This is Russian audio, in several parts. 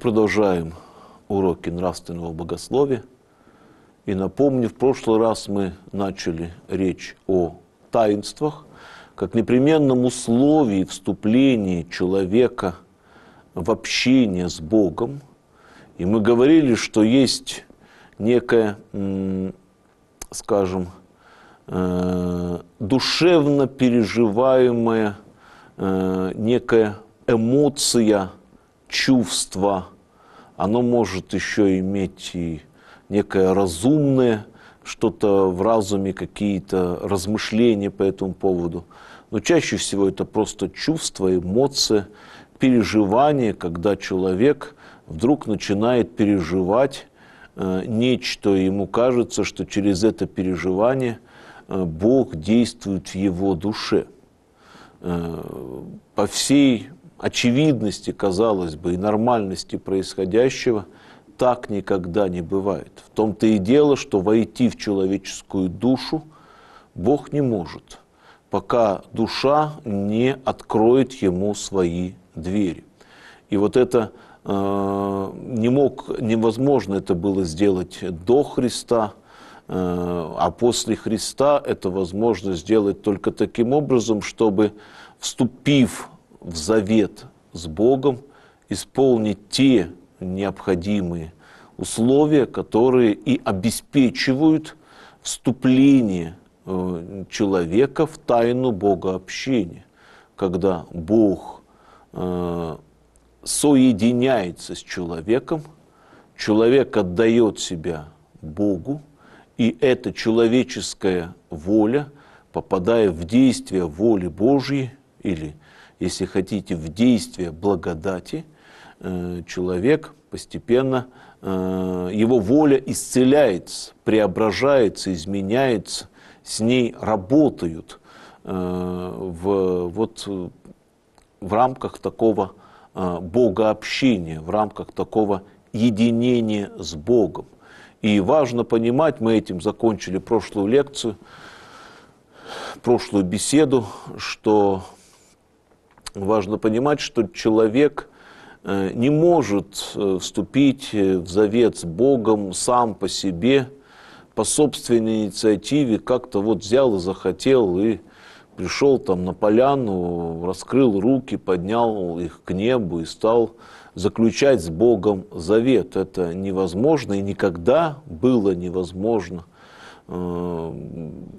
продолжаем уроки нравственного богословия. И напомню, в прошлый раз мы начали речь о таинствах, как непременном условии вступления человека в общение с Богом. И мы говорили, что есть некое, скажем, э, душевно переживаемая э, некая эмоция – чувство, оно может еще иметь и некое разумное, что-то в разуме, какие-то размышления по этому поводу. Но чаще всего это просто чувства, эмоции, переживания, когда человек вдруг начинает переживать э, нечто, и ему кажется, что через это переживание э, Бог действует в его душе. Э, по всей очевидности, казалось бы, и нормальности происходящего так никогда не бывает. В том-то и дело, что войти в человеческую душу Бог не может, пока душа не откроет ему свои двери. И вот это э, не мог, невозможно это было сделать до Христа, э, а после Христа это возможно сделать только таким образом, чтобы вступив в завет с Богом, исполнить те необходимые условия, которые и обеспечивают вступление э, человека в тайну Бога общения, когда Бог э, соединяется с человеком, человек отдает себя Богу, и эта человеческая воля, попадая в действие воли Божьей или если хотите, в действие благодати, э, человек постепенно, э, его воля исцеляется, преображается, изменяется, с ней работают э, в, вот, в рамках такого богообщения, в рамках такого единения с Богом. И важно понимать, мы этим закончили прошлую лекцию, прошлую беседу, что важно понимать, что человек э, не может э, вступить э, в завет с Богом сам по себе, по собственной инициативе, как-то вот взял и захотел, и пришел там на поляну, раскрыл руки, поднял их к небу и стал заключать с Богом завет. Это невозможно и никогда было невозможно.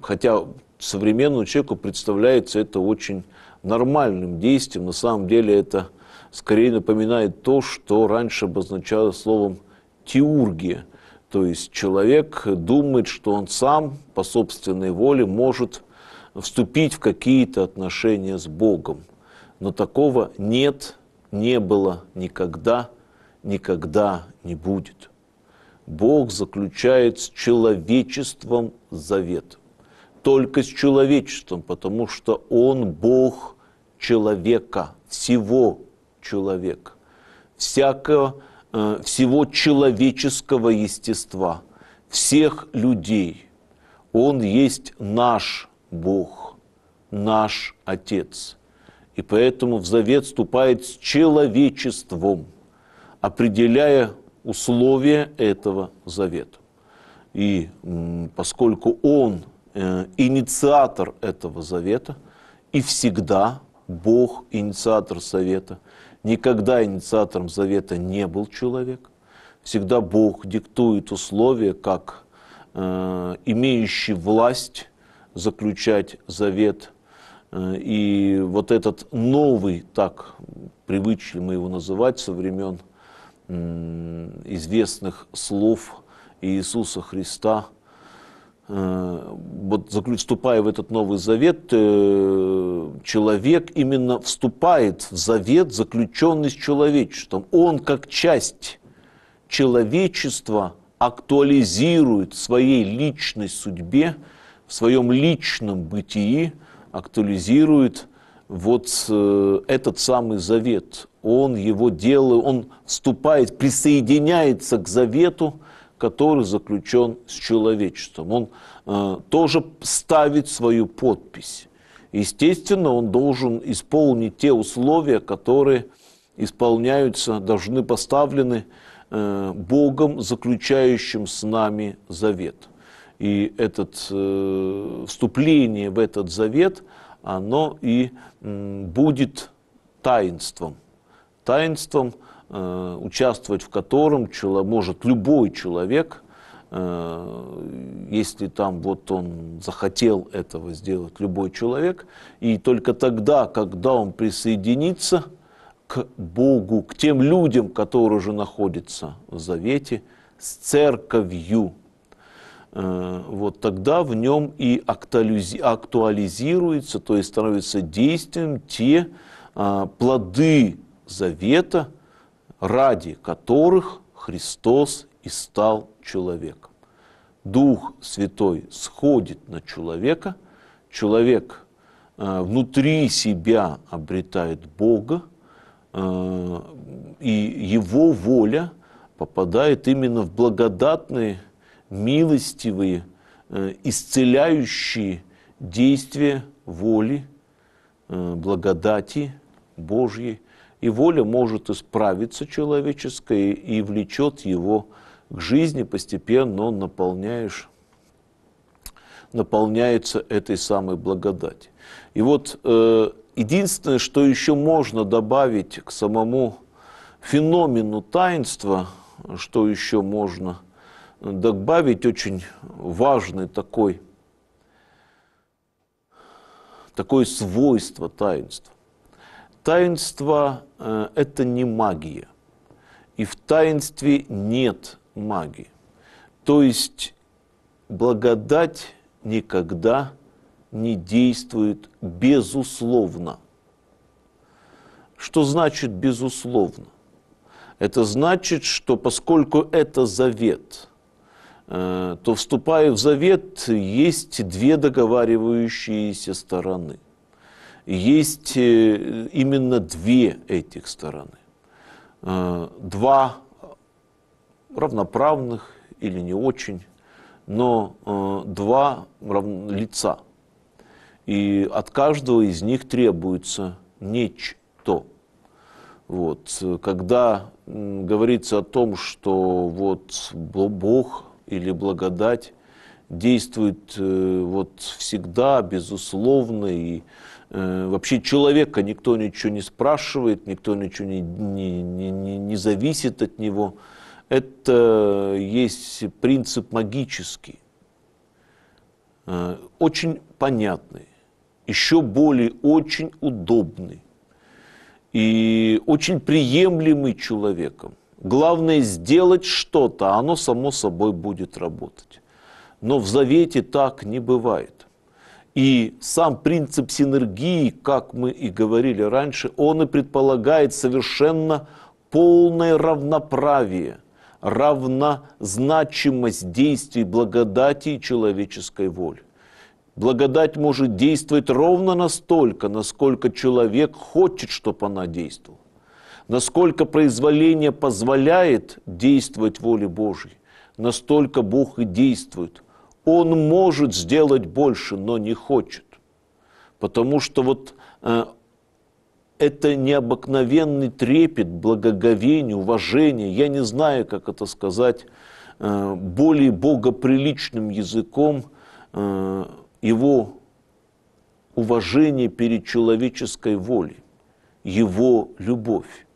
Хотя современному человеку представляется это очень нормальным действием, на самом деле это скорее напоминает то, что раньше обозначалось словом «теургия», то есть человек думает, что он сам по собственной воле может вступить в какие-то отношения с Богом. Но такого нет, не было, никогда, никогда не будет. Бог заключает с человечеством завет – только с человечеством, потому что Он Бог человека, всего человека, всякого, э, всего человеческого естества, всех людей. Он есть наш Бог, наш Отец. И поэтому в завет вступает с человечеством, определяя условия этого завета. И поскольку Он Э, инициатор этого завета, и всегда Бог инициатор завета. Никогда инициатором завета не был человек. Всегда Бог диктует условия, как э, имеющий власть заключать завет. Э, и вот этот новый, так привычно мы его называть со времен известных слов Иисуса Христа, э, вот вступая в этот Новый Завет, э, человек именно вступает в завет, заключенный с человечеством. Он как часть человечества актуализирует в своей личной судьбе, в своем личном бытии, актуализирует вот э, этот самый завет. Он его делает, он вступает, присоединяется к завету, который заключен с человечеством. Он э, тоже ставит свою подпись. Естественно, он должен исполнить те условия, которые исполняются, должны поставлены э, Богом, заключающим с нами завет. И это э, вступление в этот завет, оно и э, будет таинством. Таинством – Э, участвовать в котором может любой человек, э, если там вот он захотел этого сделать, любой человек, и только тогда, когда он присоединится к Богу, к тем людям, которые уже находятся в завете, с церковью, э, вот тогда в нем и актуализируется, то есть становятся действием те а, плоды завета – ради которых Христос и стал человеком. Дух Святой сходит на человека, человек э, внутри себя обретает Бога, э, и его воля попадает именно в благодатные, милостивые, э, исцеляющие действия воли, благодати Божьей – и воля может исправиться человеческой и влечет его к жизни, постепенно он наполняешь, наполняется этой самой благодати. И вот э, единственное, что еще можно добавить к самому феномену таинства, что еще можно добавить, очень важный такой, такое свойство таинства. Таинство э, это не магия. И в таинстве нет магии. То есть благодать никогда не действует безусловно. Что значит безусловно? Это значит, что поскольку это завет, э, то вступая в завет, есть две договаривающиеся стороны – есть э, именно две этих стороны. Э, два равноправных или не очень, но э, два лица. И от каждого из них требуется нечто. Вот. Когда говорится о том, что вот Бог или благодать действует вот всегда, безусловно, и Э, вообще человека никто ничего не спрашивает, никто ничего не, не, не, не не зависит от него. Это есть принцип магический, э, очень понятный, еще более очень удобный и очень приемлемый человеком. Главное сделать что-то, а оно само собой будет работать. Но в завете так не бывает – и сам принцип синергии, как мы и говорили раньше, он и предполагает совершенно полное равноправие, равнозначимость действий благодати и человеческой воли. Благодать может действовать ровно настолько, насколько человек хочет, чтобы она действовала, насколько произволение позволяет действовать воле Божьей, настолько Бог и действует – он может сделать больше, но не хочет. Потому что вот э, это необыкновенный трепет, благоговение, уважение, я не знаю, как это сказать, э, более богоприличным языком, э, его уважение перед человеческой волей, его любовь,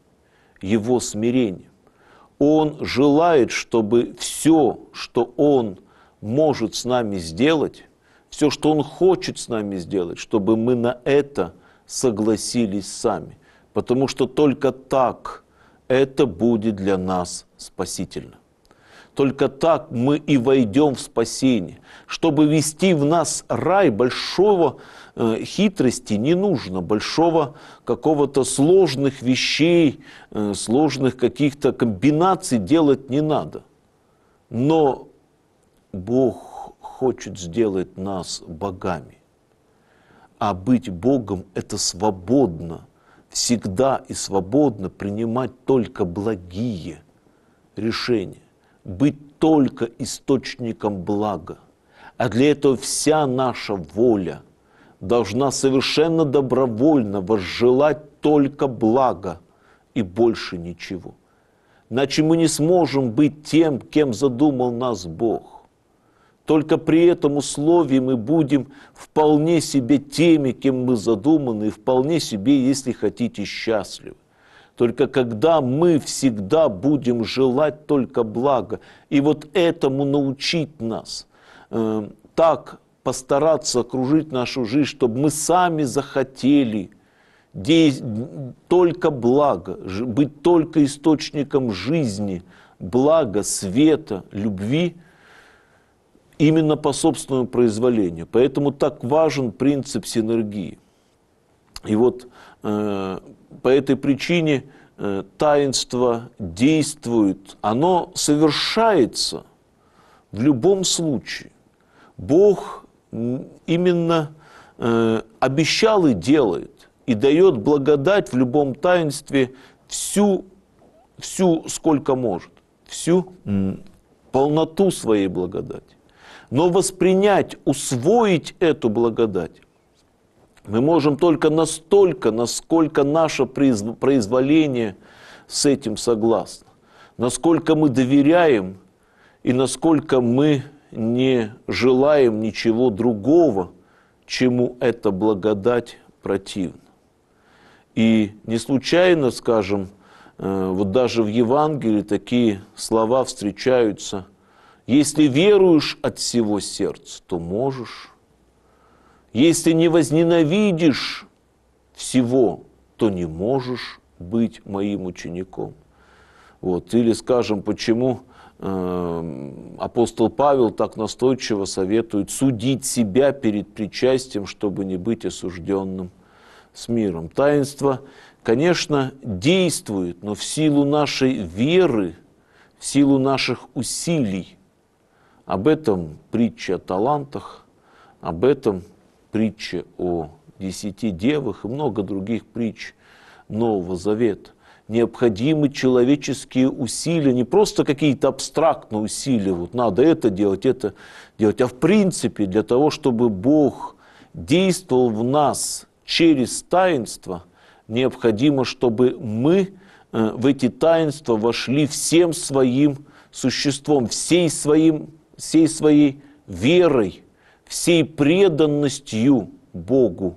его смирение. Он желает, чтобы все, что он – может с нами сделать, все, что Он хочет с нами сделать, чтобы мы на это согласились сами. Потому что только так это будет для нас спасительно. Только так мы и войдем в спасение. Чтобы вести в нас рай, большого э, хитрости не нужно, большого какого-то сложных вещей, э, сложных каких-то комбинаций делать не надо. Но Бог хочет сделать нас богами. А быть Богом – это свободно, всегда и свободно принимать только благие решения, быть только источником блага. А для этого вся наша воля должна совершенно добровольно возжелать только блага и больше ничего. Иначе мы не сможем быть тем, кем задумал нас Бог. Только при этом условии мы будем вполне себе теми, кем мы задуманы, и вполне себе, если хотите, счастливы. Только когда мы всегда будем желать только блага, и вот этому научить нас, э, так постараться окружить нашу жизнь, чтобы мы сами захотели только благо, быть только источником жизни, блага, света, любви – именно по собственному произволению. Поэтому так важен принцип синергии. И вот э, по этой причине э, таинство действует, оно совершается в любом случае. Бог именно э, обещал и делает, и дает благодать в любом таинстве всю, всю сколько может, всю полноту своей благодати но воспринять, усвоить эту благодать мы можем только настолько, насколько наше произволение с этим согласно, насколько мы доверяем и насколько мы не желаем ничего другого, чему эта благодать противна. И не случайно, скажем, э, вот даже в Евангелии такие слова встречаются – если веруешь от всего сердца, то можешь. Если не возненавидишь всего, то не можешь быть моим учеником. Вот. Или, скажем, почему э, апостол Павел так настойчиво советует судить себя перед причастием, чтобы не быть осужденным с миром. Таинство, конечно, действует, но в силу нашей веры, в силу наших усилий, об этом притча о талантах, об этом притча о десяти девах и много других притч Нового Завета. Необходимы человеческие усилия, не просто какие-то абстрактные усилия, вот надо это делать, это делать, а в принципе для того, чтобы Бог действовал в нас через таинство, необходимо, чтобы мы э, в эти таинства вошли всем своим существом, всей своим всей своей верой, всей преданностью Богу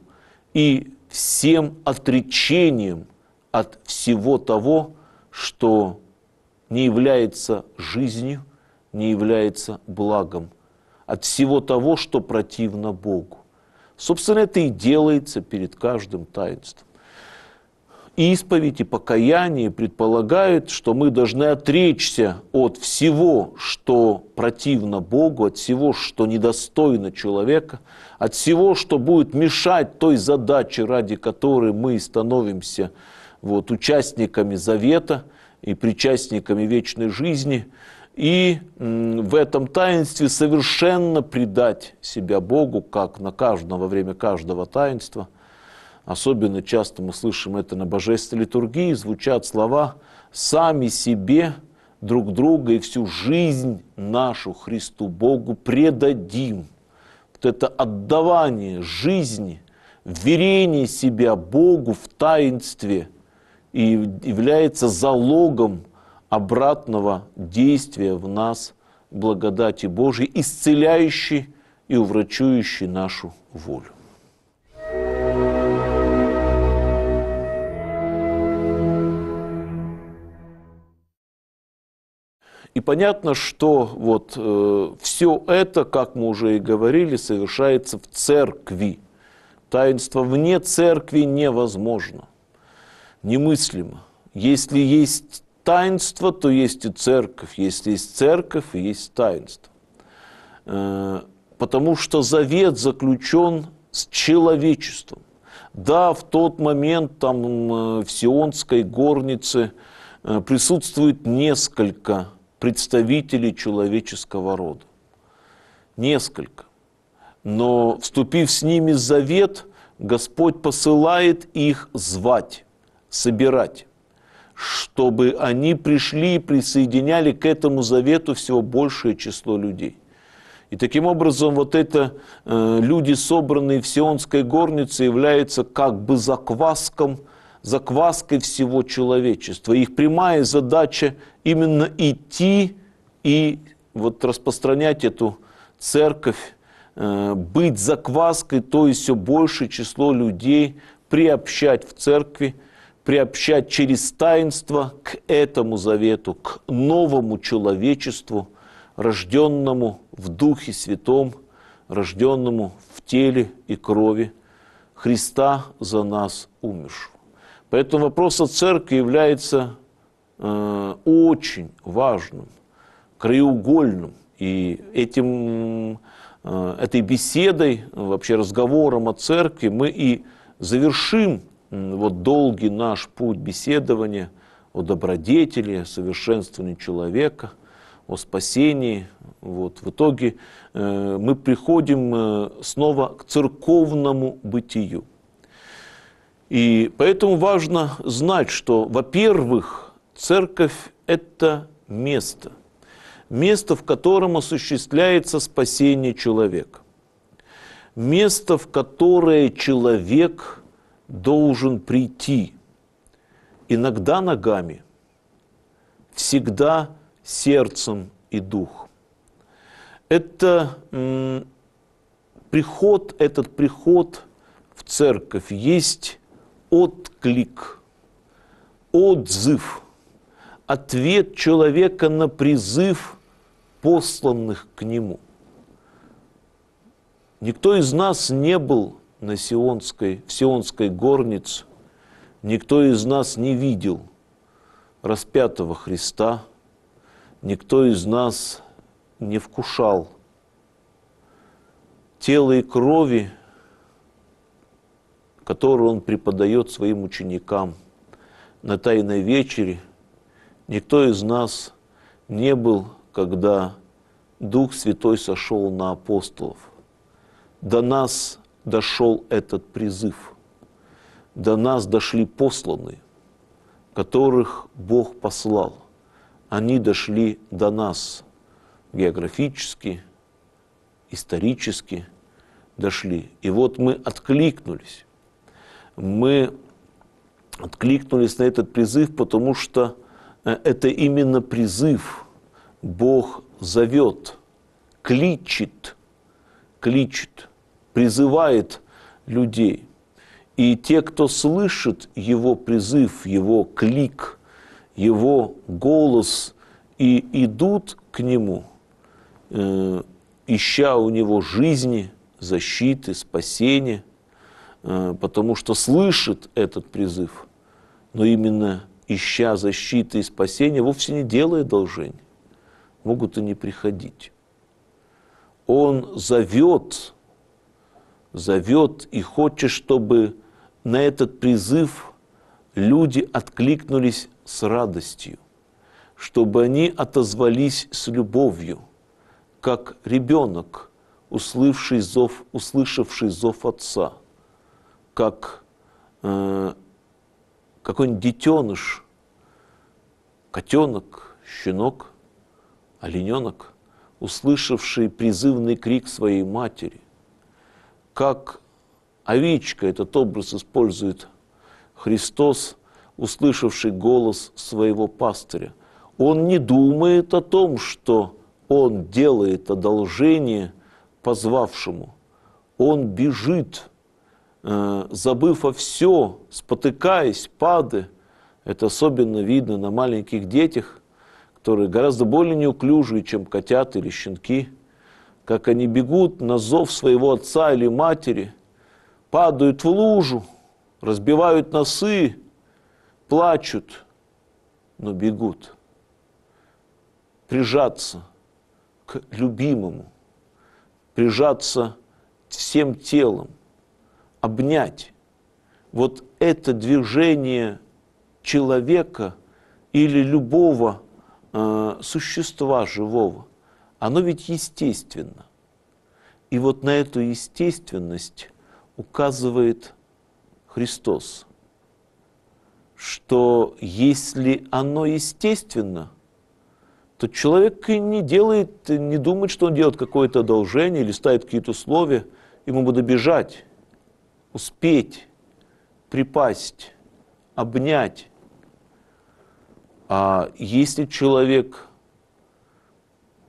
и всем отречением от всего того, что не является жизнью, не является благом, от всего того, что противно Богу. Собственно, это и делается перед каждым таинством исповедь и покаяние предполагают, что мы должны отречься от всего, что противно Богу, от всего, что недостойно человека, от всего, что будет мешать той задаче, ради которой мы становимся вот, участниками завета и причастниками вечной жизни, и в этом таинстве совершенно предать себя Богу, как на каждом, во время каждого таинства – Особенно часто мы слышим это на божественной литургии, звучат слова «сами себе, друг друга и всю жизнь нашу Христу Богу предадим». Вот это отдавание жизни, верение себя Богу в таинстве и является залогом обратного действия в нас благодати Божией, исцеляющей и уврачующей нашу волю. понятно, что вот э, все это, как мы уже и говорили, совершается в церкви. Таинство вне церкви невозможно, немыслимо. Если есть таинство, то есть и церковь. Если есть церковь, и есть таинство. Э, потому что завет заключен с человечеством. Да, в тот момент там э, в Сионской горнице э, присутствует несколько представителей человеческого рода. Несколько. Но вступив с ними завет, Господь посылает их звать, собирать, чтобы они пришли и присоединяли к этому завету все большее число людей. И таким образом вот это э, люди, собранные в Сионской горнице, являются как бы закваском – закваской всего человечества. Их прямая задача именно идти и вот распространять эту церковь, э, быть закваской, то есть все большее число людей приобщать в церкви, приобщать через таинство к этому завету, к новому человечеству, рожденному в Духе Святом, рожденному в теле и крови Христа за нас умершего. Поэтому вопрос о церкви является э, очень важным, краеугольным. И этим, э, этой беседой, э, вообще разговором о церкви мы и завершим э, вот долгий наш путь беседования о добродетели, о совершенствовании человека, о спасении. Вот. В итоге э, мы приходим э, снова к церковному бытию. И поэтому важно знать, что, во-первых, церковь – это место, место, в котором осуществляется спасение человека, место, в которое человек должен прийти, иногда ногами, всегда сердцем и духом. Это приход, этот приход в церковь есть отклик, отзыв, ответ человека на призыв посланных к нему. Никто из нас не был на Сионской, в Сионской горнице, никто из нас не видел распятого Христа, никто из нас не вкушал тела и крови которую он преподает своим ученикам на Тайной вечере, никто из нас не был, когда Дух Святой сошел на апостолов. До нас дошел этот призыв, до нас дошли посланы, которых Бог послал. Они дошли до нас географически, исторически дошли. И вот мы откликнулись мы откликнулись на этот призыв, потому что э, это именно призыв. Бог зовет, кличит, кличит, призывает людей. И те, кто слышит его призыв, его клик, его голос и идут к нему, э, ища у него жизни, защиты, спасения – Э, потому что слышит этот призыв, но именно ища защиты и спасения, вовсе не делая должения, могут и не приходить. Он зовет, зовет и хочет, чтобы на этот призыв люди откликнулись с радостью, чтобы они отозвались с любовью, как ребенок, услышавший зов, услышавший зов отца – как э, какой-нибудь детеныш, котенок, щенок, олененок, услышавший призывный крик своей матери, как овечка, этот образ использует Христос, услышавший голос своего пастыря. Он не думает о том, что он делает одолжение позвавшему. Он бежит Э, забыв о все, спотыкаясь, падая. Это особенно видно на маленьких детях, которые гораздо более неуклюжие, чем котята или щенки. Как они бегут на зов своего отца или матери, падают в лужу, разбивают носы, плачут, но бегут. Прижаться к любимому, прижаться всем телом, обнять. Вот это движение человека или любого э, существа живого, оно ведь естественно. И вот на эту естественность указывает Христос, что если оно естественно, то человек и не делает, не думает, что он делает какое-то одолжение или ставит какие-то условия, ему надо бежать успеть припасть, обнять. А если человек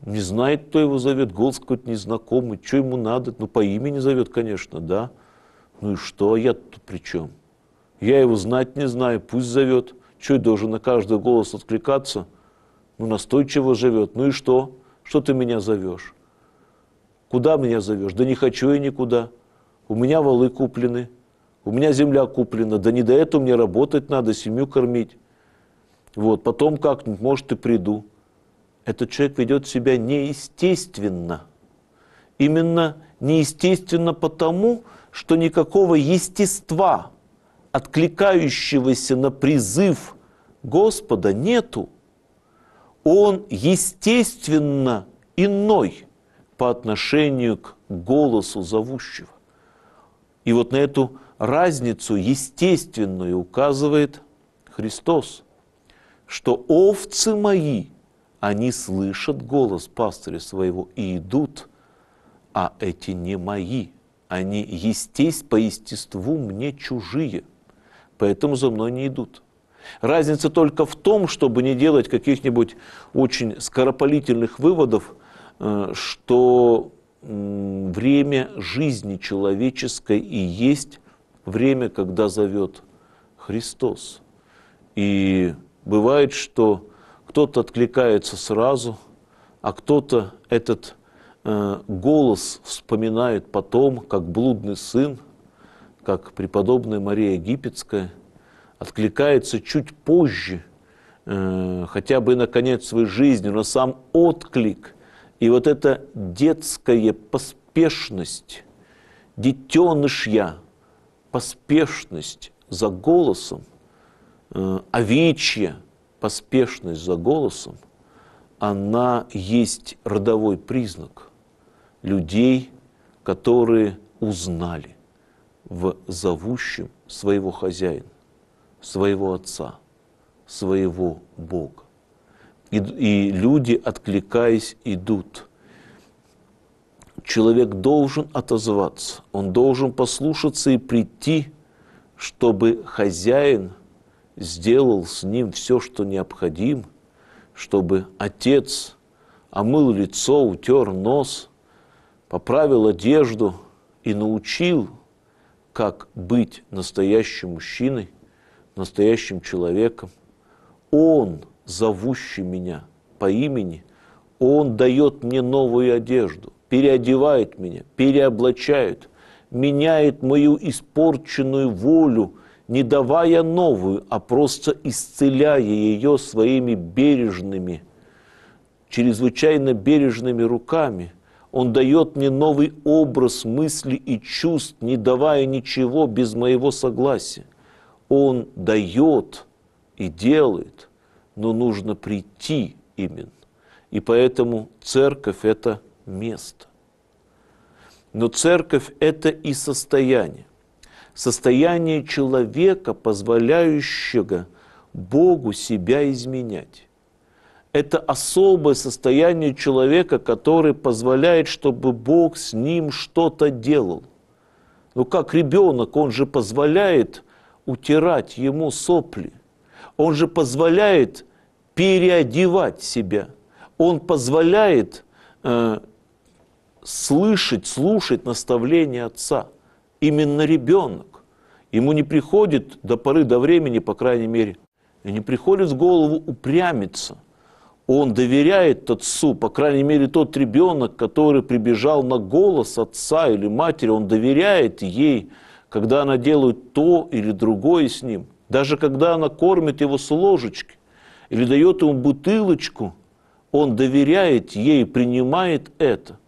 не знает, кто его зовет, голос какой-то незнакомый, что ему надо, ну по имени зовет, конечно, да. Ну и что, а я тут при чем? Я его знать не знаю, пусть зовет. Что я должен на каждый голос откликаться? Ну настойчиво живет, ну и что? Что ты меня зовешь? Куда меня зовешь? Да не хочу я никуда у меня валы куплены, у меня земля куплена, да не до этого мне работать надо, семью кормить. Вот, потом как-нибудь, может, и приду. Этот человек ведет себя неестественно. Именно неестественно потому, что никакого естества, откликающегося на призыв Господа, нету. Он естественно иной по отношению к голосу зовущего. И вот на эту разницу естественную указывает Христос, что овцы мои, они слышат голос пастыря своего и идут, а эти не мои, они естесть по естеству мне чужие, поэтому за мной не идут. Разница только в том, чтобы не делать каких-нибудь очень скоропалительных выводов, э, что время жизни человеческой и есть время, когда зовет Христос. И бывает, что кто-то откликается сразу, а кто-то этот э, голос вспоминает потом, как блудный сын, как преподобная Мария Египетская, откликается чуть позже, э, хотя бы на конец своей жизни, но сам отклик – и вот эта детская поспешность, детенышья поспешность за голосом, э, овечья поспешность за голосом, она есть родовой признак людей, которые узнали в зовущем своего хозяина, своего отца, своего Бога и, и люди, откликаясь, идут. Человек должен отозваться, он должен послушаться и прийти, чтобы хозяин сделал с ним все, что необходимо, чтобы отец омыл лицо, утер нос, поправил одежду и научил, как быть настоящим мужчиной, настоящим человеком. Он – зовущий меня по имени, Он дает мне новую одежду, переодевает меня, переоблачает, меняет мою испорченную волю, не давая новую, а просто исцеляя ее своими бережными, чрезвычайно бережными руками – он дает мне новый образ мысли и чувств, не давая ничего без моего согласия. Он дает и делает но нужно прийти именно. И поэтому церковь – это место. Но церковь – это и состояние. Состояние человека, позволяющего Богу себя изменять. Это особое состояние человека, который позволяет, чтобы Бог с ним что-то делал. Ну как ребенок, он же позволяет утирать ему сопли. Он же позволяет переодевать себя. Он позволяет э, слышать, слушать наставления отца. Именно ребенок. Ему не приходит до поры до времени, по крайней мере, и не приходит в голову упрямиться. Он доверяет отцу, по крайней мере, тот ребенок, который прибежал на голос отца или матери, он доверяет ей, когда она делает то или другое с ним, даже когда она кормит его с ложечки или дает ему бутылочку, он доверяет ей, принимает это.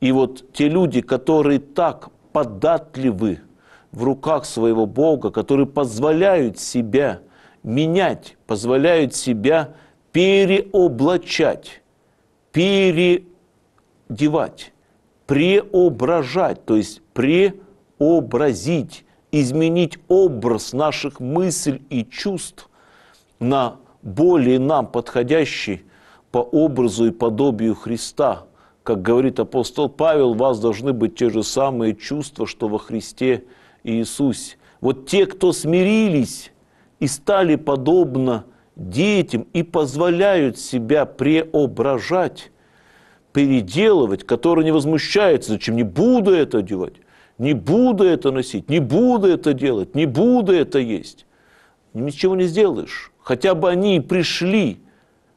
И вот те люди, которые так податливы в руках своего Бога, которые позволяют себя менять, позволяют себя переоблачать, передевать, преображать, то есть преобразить, изменить образ наших мыслей и чувств на более нам подходящий по образу и подобию Христа. Как говорит апостол Павел, у вас должны быть те же самые чувства, что во Христе Иисусе. Вот те, кто смирились и стали подобно детям и позволяют себя преображать, переделывать, которые не возмущаются, зачем не буду это делать, не буду это носить, не буду это делать, не буду это есть. Ничего не сделаешь. Хотя бы они и пришли.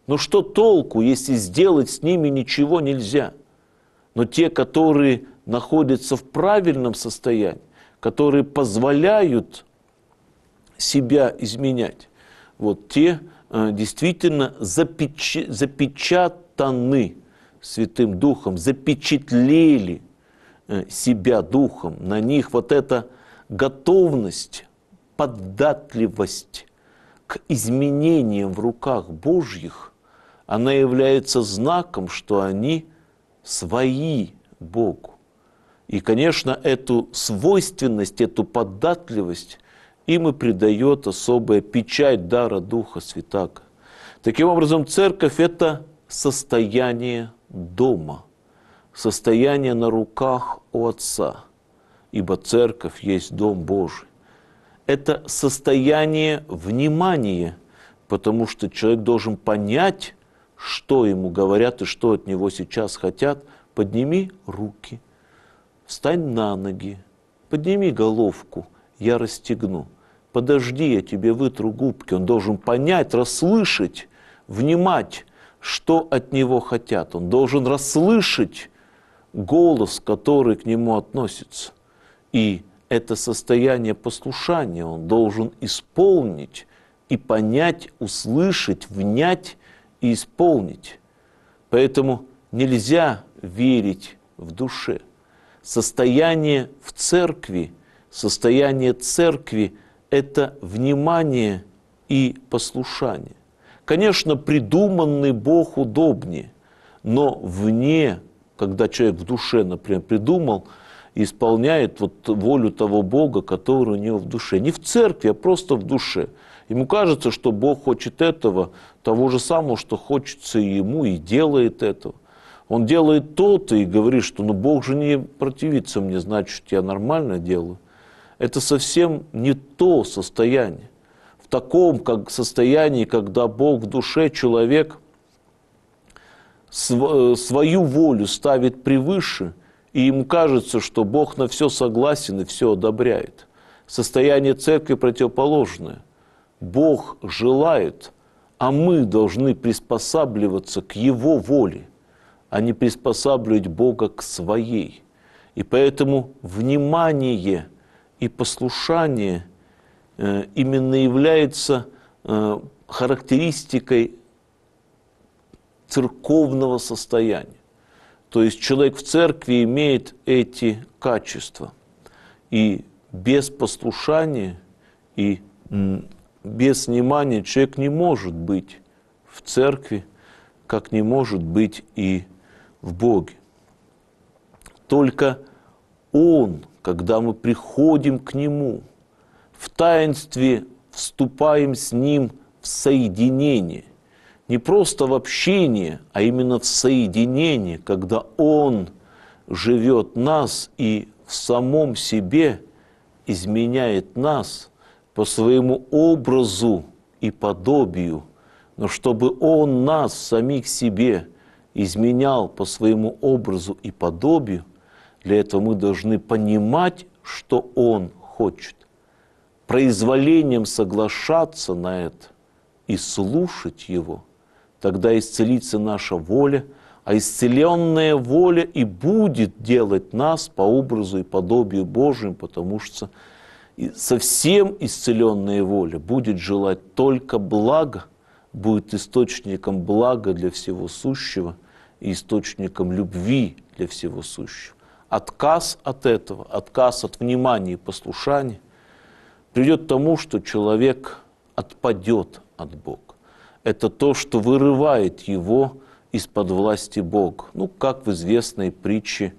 Но что толку, если сделать с ними ничего нельзя? Но те, которые находятся в правильном состоянии, которые позволяют себя изменять, вот те э, действительно запеч... запечатаны Святым Духом, запечатлели э, себя Духом. На них вот эта готовность, податливость к изменениям в руках Божьих, она является знаком, что они свои Богу. И, конечно, эту свойственность, эту податливость им и придает особая печать дара Духа Святаго. Таким образом, церковь – это состояние дома, состояние на руках у Отца, ибо церковь есть Дом Божий это состояние внимания, потому что человек должен понять, что ему говорят и что от него сейчас хотят. Подними руки, встань на ноги, подними головку, я расстегну. Подожди, я тебе вытру губки. Он должен понять, расслышать, внимать, что от него хотят. Он должен расслышать голос, который к нему относится. И это состояние послушания он должен исполнить и понять, услышать, внять и исполнить. Поэтому нельзя верить в душе. Состояние в церкви, состояние церкви – это внимание и послушание. Конечно, придуманный Бог удобнее, но вне, когда человек в душе, например, придумал – исполняет вот волю того Бога, который у него в душе. Не в церкви, а просто в душе. Ему кажется, что Бог хочет этого, того же самого, что хочется ему, и делает этого. Он делает то-то и говорит, что ну Бог же не противится мне, значит, я нормально делаю. Это совсем не то состояние. В таком как состоянии, когда Бог в душе человек – э, свою волю ставит превыше – и им кажется, что Бог на все согласен и все одобряет. Состояние церкви противоположное. Бог желает, а мы должны приспосабливаться к Его воле, а не приспосабливать Бога к своей. И поэтому внимание и послушание э, именно является э, характеристикой церковного состояния. То есть человек в церкви имеет эти качества. И без послушания и без внимания человек не может быть в церкви, как не может быть и в Боге. Только Он, когда мы приходим к Нему, в таинстве вступаем с Ним в соединение – не просто в общении, а именно в соединении, когда Он живет нас и в самом себе изменяет нас по своему образу и подобию, но чтобы Он нас самих себе изменял по своему образу и подобию, для этого мы должны понимать, что Он хочет, произволением соглашаться на это и слушать Его – тогда исцелится наша воля, а исцеленная воля и будет делать нас по образу и подобию Божьим, потому что совсем исцеленная воля будет желать только блага, будет источником блага для всего сущего и источником любви для всего сущего. Отказ от этого, отказ от внимания и послушания приведет к тому, что человек отпадет от Бога это то, что вырывает его из-под власти Бога. Ну, как в известной притче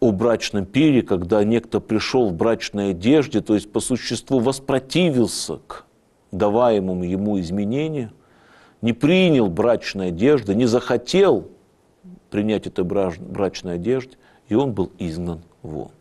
о брачном пире, когда некто пришел в брачной одежде, то есть по существу воспротивился к даваемым ему изменению, не принял брачной одежды, не захотел принять эту брачную одежду, и он был изгнан вон.